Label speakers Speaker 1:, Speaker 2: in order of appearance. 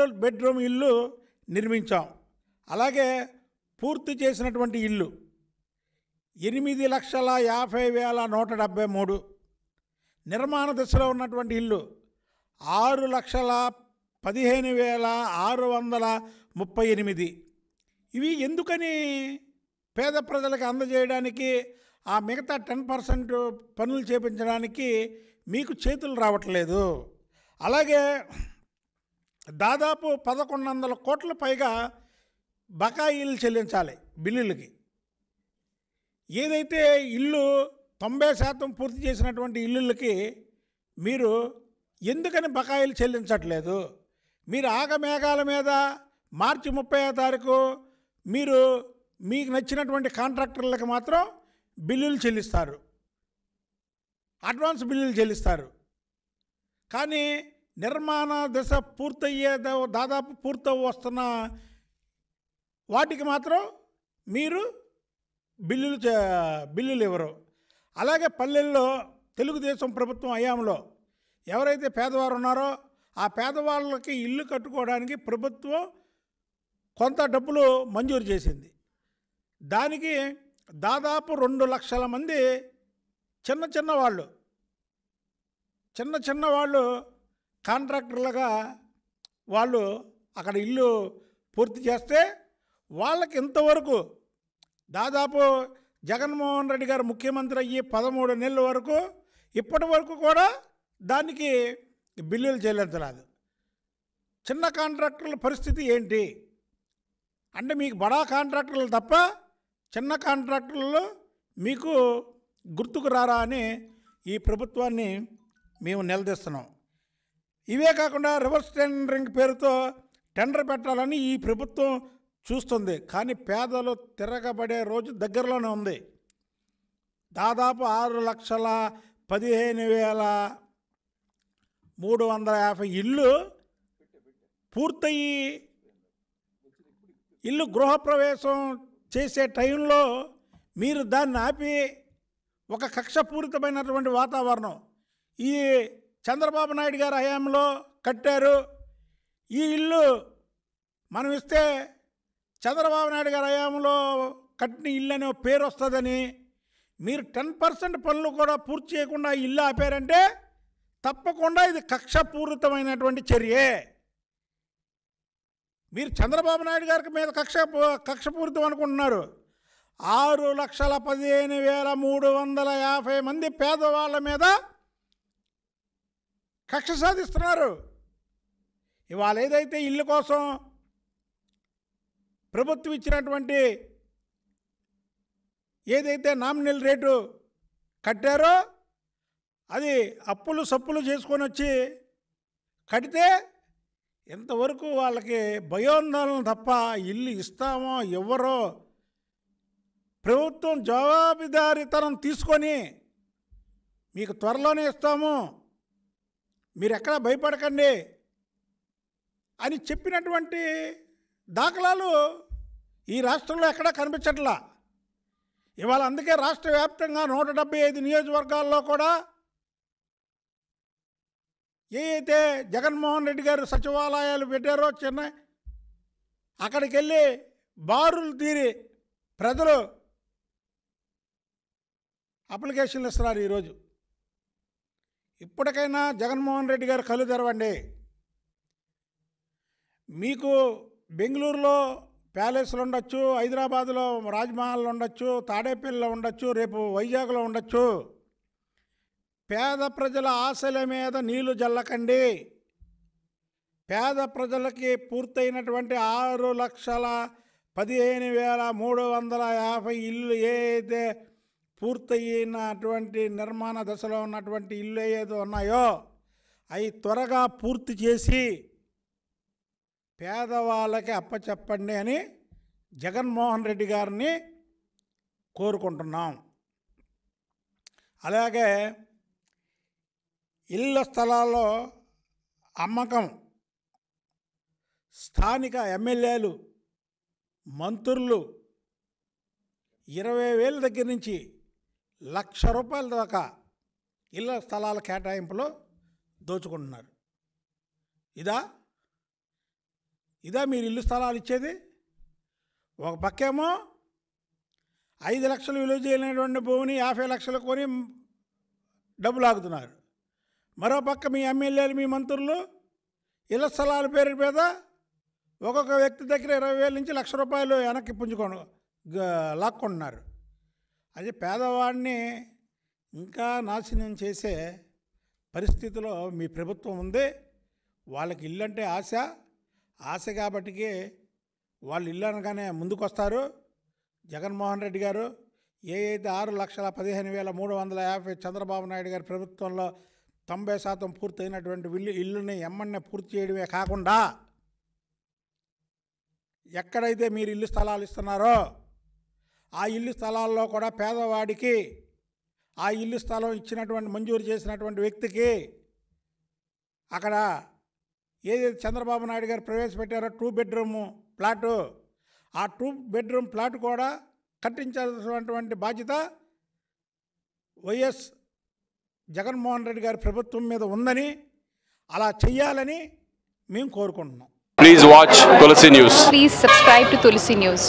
Speaker 1: double bedroom ఇల్లు నిర్మించాం అలాగే పూర్తి చేసినటువంటి ఇల్లు ఎనిమిది లక్షల యాభై వేల నూట డెబ్భై మూడు నిర్మాణ దశలో ఉన్నటువంటి ఇల్లు ఆరు లక్షల పదిహేను వేల ఆరు వందల ముప్పై ఎనిమిది ఇవి ఎందుకని పేద ప్రజలకు అందజేయడానికి ఆ మిగతా టెన్ పర్సెంట్ పనులు చేపించడానికి మీకు చేతులు రావట్లేదు అలాగే దాదాపు పదకొండు వందల కోట్ల పైగా బకాయిలు చెల్లించాలి బిల్లులకి ఏదైతే ఇల్లు తొంభై శాతం పూర్తి చేసినటువంటి ఇల్లులకి మీరు ఎందుకని బకాయిలు చెల్లించట్లేదు మీరు ఆగమేఘాల మీద మార్చి ముప్పై తారీఖు మీరు మీకు నచ్చినటువంటి కాంట్రాక్టర్లకు మాత్రం బిల్లులు చెల్లిస్తారు అడ్వాన్స్ బిల్లులు చెల్లిస్తారు కానీ నిర్మాణ దశ పూర్తయ్యే దాదాపు పూర్తి వస్తున్న వాటికి మాత్రం మీరు బిల్లులు బిల్లులు ఇవ్వరు అలాగే పల్లెల్లో తెలుగుదేశం ప్రభుత్వం అయాంలో ఎవరైతే పేదవారు ఉన్నారో ఆ పేదవాళ్ళకి ఇల్లు కట్టుకోవడానికి ప్రభుత్వం కొంత డబ్బులు మంజూరు చేసింది దానికి దాదాపు రెండు లక్షల మంది చిన్న చిన్న వాళ్ళు చిన్న చిన్న వాళ్ళు కాంట్రాక్టర్లుగా వాళ్ళు అక్కడ ఇల్లు పూర్తి చేస్తే వాళ్ళకి ఇంతవరకు దాదాపు జగన్మోహన్ రెడ్డి గారు ముఖ్యమంత్రి అయ్యి పదమూడు నెలల వరకు ఇప్పటి వరకు కూడా దానికి బిల్లులు చెల్లించలేదు చిన్న కాంట్రాక్టర్ల పరిస్థితి ఏంటి అంటే మీకు బడా కాంట్రాక్టర్లు తప్ప చిన్న కాంట్రాక్టర్లు మీకు గుర్తుకు రారా అని ఈ ప్రభుత్వాన్ని మేము నిలదీస్తున్నాం ఇవే కాకుండా రివర్స్ టెండరింగ్ పేరుతో టెండర్ పెట్టాలని ఈ ప్రభుత్వం చూస్తుంది కానీ పేదలు తిరగబడే రోజు దగ్గరలోనే ఉంది దాదాపు ఆరు లక్షల పదిహేను వేల మూడు వందల యాభై ఇల్లు పూర్తయి ఇల్లు గృహప్రవేశం చేసే టైంలో మీరు దాన్ని ఆపి ఒక కక్షపూరితమైనటువంటి వాతావరణం ఈ చంద్రబాబు నాయుడు గారి హయాంలో కట్టారు ఈ ఇల్లు మనం ఇస్తే చంద్రబాబు నాయుడు గారి హయాంలో కట్టిన ఇల్లు అనే పేరు వస్తుందని మీరు టెన్ పర్సెంట్ పనులు కూడా పూర్తి చేయకుండా ఇల్లు ఆపారంటే తప్పకుండా ఇది కక్షపూరితమైనటువంటి చర్యే మీరు చంద్రబాబు నాయుడు గారికి మీద కక్ష కక్షపూరితం అనుకుంటున్నారు ఆరు లక్షల పదిహేను వేల మూడు వందల యాభై మంది పేదవాళ్ళ మీద కక్ష సాధిస్తున్నారు ఇవాళ ఏదైతే ఇల్లు కోసం ప్రభుత్వం ఇచ్చినటువంటి ఏదైతే నామినల్ రేటు కట్టారో అది అప్పులు సప్పులు చేసుకొని వచ్చి కడితే ఇంతవరకు వాళ్ళకి భయోందోళన తప్ప ఇల్లు ఇస్తామో ఎవరో ప్రభుత్వం జవాబుదారీతనం తీసుకొని మీకు త్వరలోనే ఇస్తాము మీరు ఎక్కడ భయపడకండి అని చెప్పినటువంటి దాఖలాలు ఈ రాష్ట్రంలో ఎక్కడా కనిపించట్లా ఇవాళ అందుకే రాష్ట్ర వ్యాప్తంగా నూట డెబ్బై ఐదు నియోజకవర్గాల్లో కూడా ఏ అయితే జగన్మోహన్ రెడ్డి గారు సచివాలయాలు పెట్టారో చిన్న అక్కడికి వెళ్ళి బారులు తీరి ప్రజలు అప్లికేషన్లు ఇస్తున్నారు ఈరోజు ఇప్పటికైనా జగన్మోహన్ రెడ్డి గారు కళ్ళు తెరవండి మీకు బెంగళూరులో ప్యాలెస్లు ఉండొచ్చు హైదరాబాద్లో రాజ్మహల్ ఉండొచ్చు తాడేపల్లిలో ఉండొచ్చు రేపు వైజాగ్లో ఉండొచ్చు పేద ప్రజల ఆశల మీద నీళ్లు జల్లకండి పేద ప్రజలకి పూర్తయినటువంటి ఆరు లక్షల పదిహేను వేల మూడు వందల యాభై ఇల్లు ఏ అయితే పూర్తయినటువంటి నిర్మాణ దశలో ఉన్నటువంటి ఇల్లు ఏదో ఉన్నాయో అవి త్వరగా పూర్తి చేసి పేదవాళ్ళకి అప్పచెప్పండి అని జగన్మోహన్ రెడ్డి గారిని కోరుకుంటున్నాం అలాగే ఇళ్ళ స్థలాల్లో అమ్మకం స్థానిక ఎమ్మెల్యేలు మంత్రులు ఇరవై వేల దగ్గర నుంచి లక్ష రూపాయల దాకా ఇళ్ల స్థలాల కేటాయింపులో దోచుకుంటున్నారు ఇదా ఇదా మీరు ఇల్లు స్థలాలు ఇచ్చేది ఒక పక్కేమో ఐదు లక్షలు విలువ చేయలేనటువంటి భూమిని యాభై లక్షలు కొని డబ్బులు ఆగుతున్నారు మరో పక్క మీ ఎమ్మెల్యేలు మీ మంత్రులు ఇళ్ల స్థలాల పేరు మీద ఒక్కొక్క వ్యక్తి దగ్గర ఇరవై వేల నుంచి లక్ష రూపాయలు వెనక్కి పుంజుకొని లాక్కుంటున్నారు అది పేదవాడిని ఇంకా నాశనం చేసే పరిస్థితిలో మీ ప్రభుత్వం ఉంది వాళ్ళకి ఇల్లు అంటే ఆశ ఆశ కాబట్టికి వాళ్ళు ఇల్లు అనగానే ముందుకొస్తారు జగన్మోహన్ రెడ్డి గారు ఏ అయితే ఆరు లక్షల పదిహేను వేల మూడు వందల యాభై చంద్రబాబు నాయుడు గారి ప్రభుత్వంలో తొంభై శాతం పూర్తయినటువంటి విల్లు ఇల్లుని ఎమ్మన్నే పూర్తి చేయడమే కాకుండా ఎక్కడైతే మీరు ఇల్లు స్థలాలు ఇస్తున్నారో ఆ ఇల్లు స్థలాల్లో కూడా పేదవాడికి ఆ ఇల్లు స్థలం ఇచ్చినటువంటి మంజూరు చేసినటువంటి వ్యక్తికి అక్కడ ఏదైతే చంద్రబాబు నాయుడు గారు ప్రవేశపెట్టారో టూ బెడ్రూమ్ ప్లాటు ఆ టూ బెడ్రూమ్ ప్లాట్ కూడా కట్టించాల్సినటువంటి బాధ్యత వైఎస్ జగన్మోహన్ రెడ్డి గారి ప్రభుత్వం మీద ఉందని అలా చేయాలని మేము కోరుకుంటున్నాం please watch Tulasi news please subscribe to Tulasi news